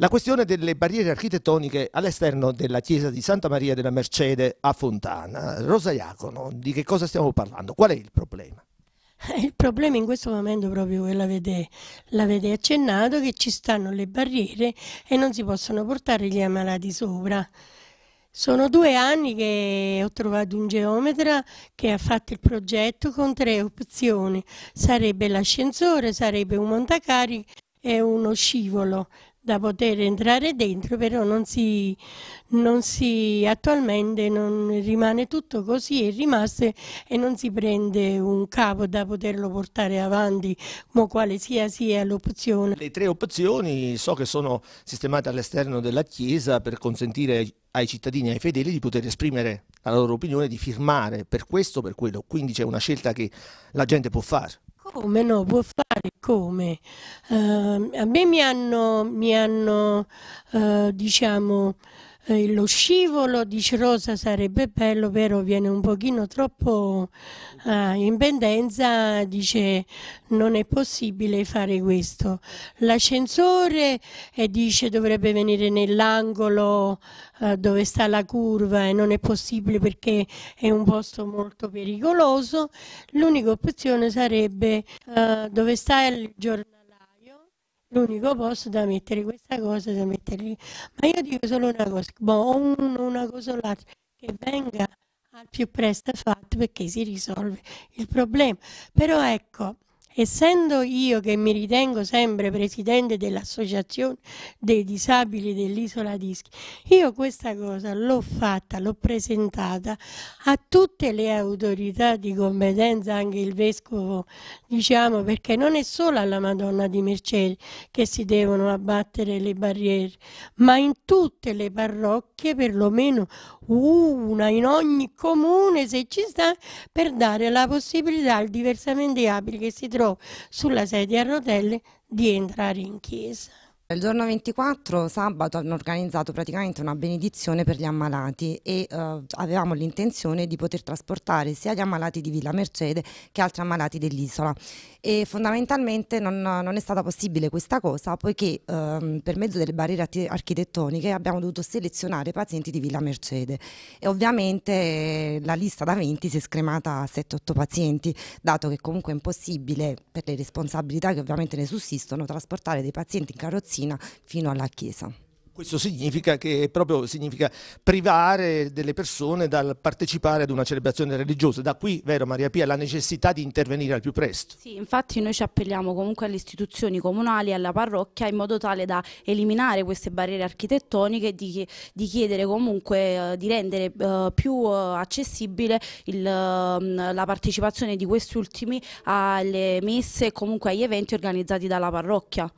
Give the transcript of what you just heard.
La questione delle barriere architettoniche all'esterno della chiesa di Santa Maria della Mercede a Fontana. Rosa Iacono, di che cosa stiamo parlando? Qual è il problema? Eh, il problema in questo momento è proprio quello che l'avete accennato, che ci stanno le barriere e non si possono portare gli ammalati sopra. Sono due anni che ho trovato un geometra che ha fatto il progetto con tre opzioni. Sarebbe l'ascensore, sarebbe un montacarichi e uno scivolo da poter entrare dentro, però non si, non si attualmente non rimane tutto così è rimasto e non si prende un capo da poterlo portare avanti, mo quale sia sia l'opzione. Le tre opzioni so che sono sistemate all'esterno della chiesa per consentire ai cittadini e ai fedeli di poter esprimere la loro opinione, di firmare per questo o per quello, quindi c'è una scelta che la gente può fare. Come no, può fare come? Uh, a me mi hanno, mi hanno uh, diciamo, eh, lo scivolo dice Rosa sarebbe bello, però viene un pochino troppo eh, in pendenza, dice non è possibile fare questo. L'ascensore eh, dice dovrebbe venire nell'angolo eh, dove sta la curva e non è possibile perché è un posto molto pericoloso. L'unica opzione sarebbe eh, dove sta il giornale l'unico posto da mettere questa cosa, da metterli. Ma io dico solo una cosa, boh, uno, una cosa o l'altra, che venga al più presto fatto perché si risolve il problema. Però ecco, essendo io che mi ritengo sempre presidente dell'associazione dei disabili dell'isola Dischi, io questa cosa l'ho fatta, l'ho presentata a tutte le autorità di competenza, anche il vescovo, diciamo, perché non è solo alla Madonna di Mercedes che si devono abbattere le barriere, ma in tutte le parrocchie perlomeno una in ogni comune se ci sta per dare la possibilità al diversamente abile che si trova sulla sedia a rotelle di entrare in chiesa. Il giorno 24, sabato, hanno organizzato praticamente una benedizione per gli ammalati e eh, avevamo l'intenzione di poter trasportare sia gli ammalati di Villa Mercede che altri ammalati dell'isola. E fondamentalmente non, non, è stata possibile questa cosa poiché eh, per mezzo delle barriere architettoniche abbiamo dovuto selezionare pazienti di Villa Mercede e ovviamente eh, la lista da 20 si è scremata a 7-8 pazienti, dato che comunque è impossibile per le responsabilità che ovviamente ne sussistono trasportare dei pazienti in carrozzina Messina fino alla chiesa. Questo significa che proprio significa privare delle persone dal partecipare ad una celebrazione religiosa. Da qui, vero Maria Pia, la necessità di intervenire al più presto. Sì, infatti noi ci appelliamo comunque alle istituzioni comunali e alla parrocchia in modo tale da eliminare queste barriere architettoniche e di, di, chiedere comunque eh, di rendere eh, più eh, accessibile il, mm, la partecipazione di questi ultimi alle messe e comunque agli eventi organizzati dalla parrocchia.